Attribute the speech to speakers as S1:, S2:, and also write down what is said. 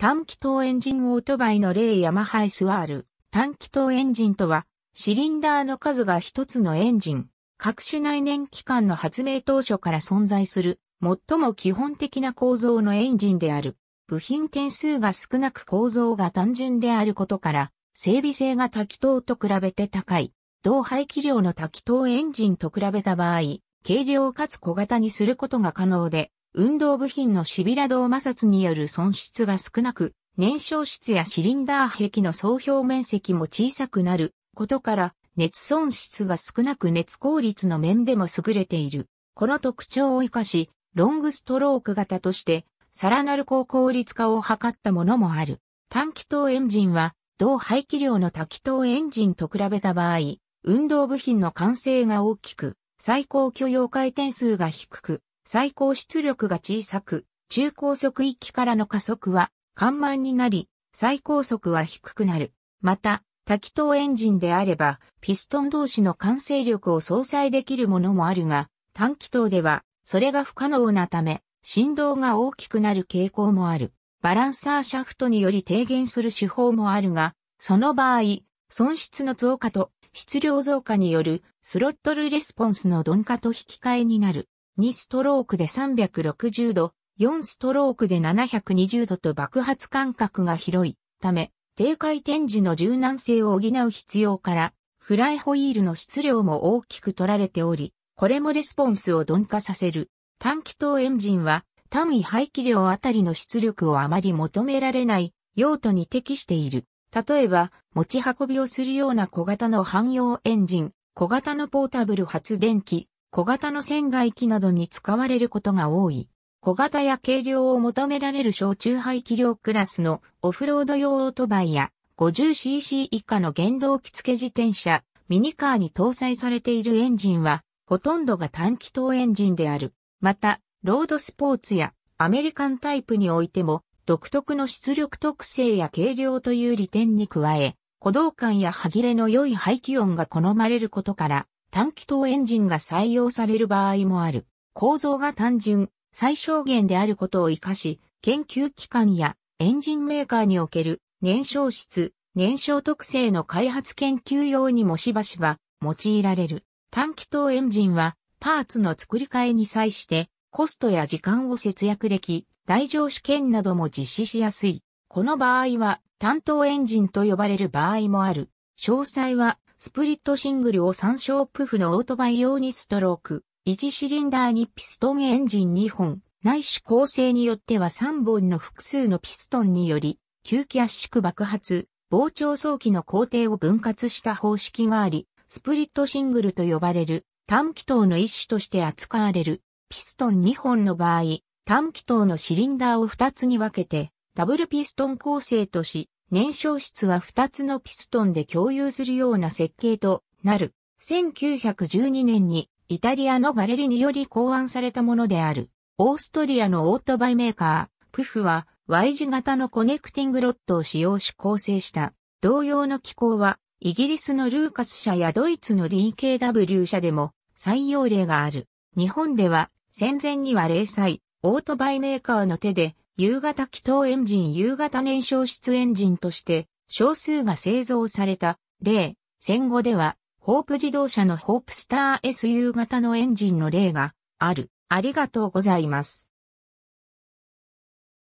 S1: 短気筒エンジンオートバイの例ヤマハイスワール。短気筒エンジンとは、シリンダーの数が一つのエンジン。各種内燃機関の発明当初から存在する、最も基本的な構造のエンジンである。部品点数が少なく構造が単純であることから、整備性が多気筒と比べて高い。同排気量の多気筒エンジンと比べた場合、軽量かつ小型にすることが可能で、運動部品のシビラ動摩擦による損失が少なく、燃焼室やシリンダー壁の総表面積も小さくなることから、熱損失が少なく熱効率の面でも優れている。この特徴を活かし、ロングストローク型として、さらなる高効率化を図ったものもある。短気筒エンジンは、同排気量の多気筒エンジンと比べた場合、運動部品の完成が大きく、最高許容回転数が低く、最高出力が小さく、中高速域からの加速は、緩慢になり、最高速は低くなる。また、多気筒エンジンであれば、ピストン同士の完成力を相殺できるものもあるが、短気筒では、それが不可能なため、振動が大きくなる傾向もある。バランサーシャフトにより低減する手法もあるが、その場合、損失の増加と質量増加によるスロットルレスポンスの鈍化と引き換えになる。2ストロークで360度、4ストロークで720度と爆発間隔が広いため、低回転時の柔軟性を補う必要から、フライホイールの質量も大きく取られており、これもレスポンスを鈍化させる。短気筒エンジンは、単位排気量あたりの出力をあまり求められない用途に適している。例えば、持ち運びをするような小型の汎用エンジン、小型のポータブル発電機、小型の船外機などに使われることが多い。小型や軽量を求められる小中排気量クラスのオフロード用オートバイや 50cc 以下の原動機付け自転車、ミニカーに搭載されているエンジンは、ほとんどが短気筒エンジンである。また、ロードスポーツやアメリカンタイプにおいても、独特の出力特性や軽量という利点に加え、鼓動感や歯切れの良い排気音が好まれることから、短気筒エンジンが採用される場合もある。構造が単純、最小限であることを活かし、研究機関やエンジンメーカーにおける燃焼室、燃焼特性の開発研究用にもしばしば用いられる。短気筒エンジンはパーツの作り替えに際してコストや時間を節約でき、台上試験なども実施しやすい。この場合は担当エンジンと呼ばれる場合もある。詳細はスプリットシングルを参照プフのオートバイ用にストローク、1シリンダーにピストンエンジン2本、内視構成によっては3本の複数のピストンにより、吸気圧縮爆発、膨張早期の工程を分割した方式があり、スプリットシングルと呼ばれる短気筒の一種として扱われる。ピストン2本の場合、短気筒のシリンダーを2つに分けて、ダブルピストン構成とし、燃焼室は2つのピストンで共有するような設計となる。1912年にイタリアのガレリにより考案されたものである。オーストリアのオートバイメーカー、プフは Y 字型のコネクティングロッドを使用し構成した。同様の機構はイギリスのルーカス社やドイツの DKW 社でも採用例がある。日本では戦前には零細、オートバイメーカーの手で夕方気筒エンジン夕方燃焼室エンジンとして少数が製造された例、戦後ではホープ自動車のホープスター S 夕方のエンジンの例がある。ありがとうございます。